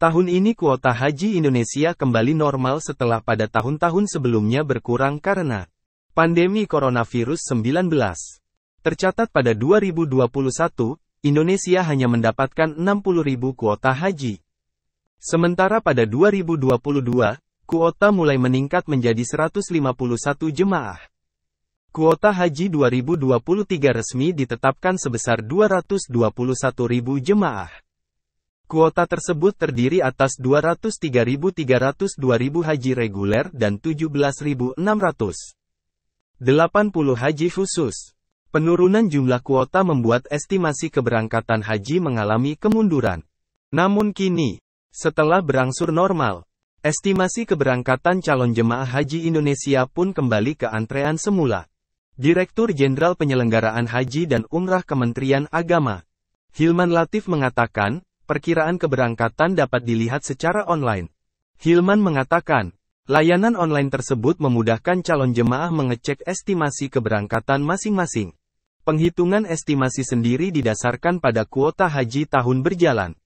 Tahun ini kuota haji Indonesia kembali normal setelah pada tahun-tahun sebelumnya berkurang karena pandemi coronavirus 19. Tercatat pada 2021, Indonesia hanya mendapatkan 60.000 kuota haji. Sementara pada 2022, kuota mulai meningkat menjadi 151 jemaah. Kuota haji 2023 resmi ditetapkan sebesar 221.000 jemaah. Kuota tersebut terdiri atas 203.302.000 haji reguler dan delapan puluh haji khusus. Penurunan jumlah kuota membuat estimasi keberangkatan haji mengalami kemunduran. Namun kini, setelah berangsur normal, estimasi keberangkatan calon jemaah haji Indonesia pun kembali ke antrean semula. Direktur Jenderal Penyelenggaraan Haji dan Umrah Kementerian Agama, Hilman Latif mengatakan, perkiraan keberangkatan dapat dilihat secara online. Hilman mengatakan, layanan online tersebut memudahkan calon jemaah mengecek estimasi keberangkatan masing-masing. Penghitungan estimasi sendiri didasarkan pada kuota haji tahun berjalan.